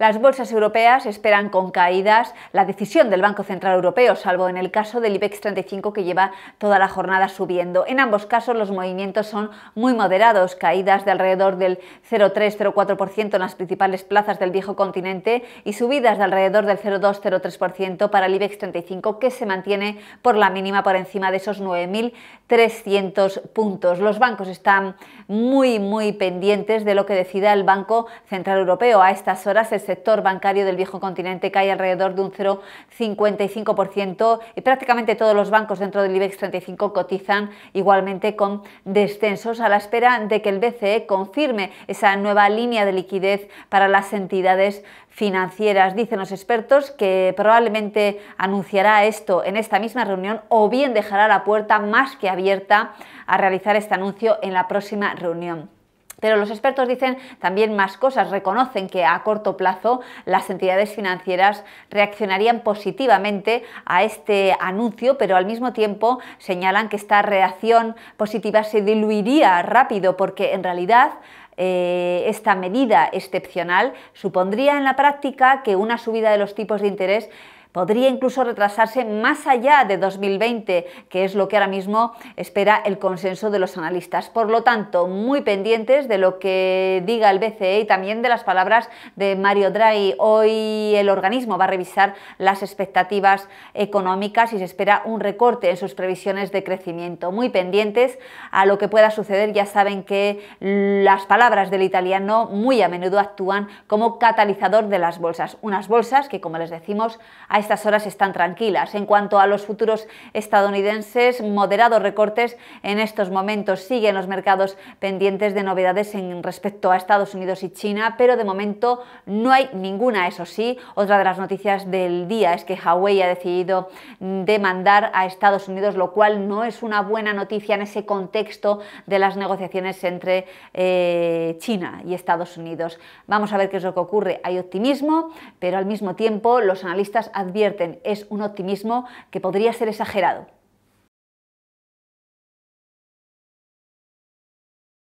Las bolsas europeas esperan con caídas la decisión del Banco Central Europeo, salvo en el caso del IBEX 35 que lleva toda la jornada subiendo. En ambos casos los movimientos son muy moderados, caídas de alrededor del 0,3-0,4% en las principales plazas del viejo continente y subidas de alrededor del 0,2-0,3% para el IBEX 35 que se mantiene por la mínima por encima de esos 9.300 puntos. Los bancos están muy muy pendientes de lo que decida el Banco Central Europeo. A estas horas el sector bancario del viejo continente cae alrededor de un 0,55% y prácticamente todos los bancos dentro del IBEX 35 cotizan igualmente con descensos a la espera de que el BCE confirme esa nueva línea de liquidez para las entidades financieras. Dicen los expertos que probablemente anunciará esto en esta misma reunión o bien dejará la puerta más que abierta a realizar este anuncio en la próxima reunión. Pero los expertos dicen también más cosas, reconocen que a corto plazo las entidades financieras reaccionarían positivamente a este anuncio, pero al mismo tiempo señalan que esta reacción positiva se diluiría rápido porque en realidad eh, esta medida excepcional supondría en la práctica que una subida de los tipos de interés podría incluso retrasarse más allá de 2020, que es lo que ahora mismo espera el consenso de los analistas. Por lo tanto, muy pendientes de lo que diga el BCE y también de las palabras de Mario Draghi. Hoy el organismo va a revisar las expectativas económicas y se espera un recorte en sus previsiones de crecimiento. Muy pendientes a lo que pueda suceder. Ya saben que las palabras del italiano muy a menudo actúan como catalizador de las bolsas. Unas bolsas que, como les decimos, estas horas están tranquilas. En cuanto a los futuros estadounidenses, moderados recortes en estos momentos siguen los mercados pendientes de novedades en respecto a Estados Unidos y China, pero de momento no hay ninguna, eso sí. Otra de las noticias del día es que Huawei ha decidido demandar a Estados Unidos, lo cual no es una buena noticia en ese contexto de las negociaciones entre eh, China y Estados Unidos. Vamos a ver qué es lo que ocurre. Hay optimismo, pero al mismo tiempo los analistas han advierten es un optimismo que podría ser exagerado.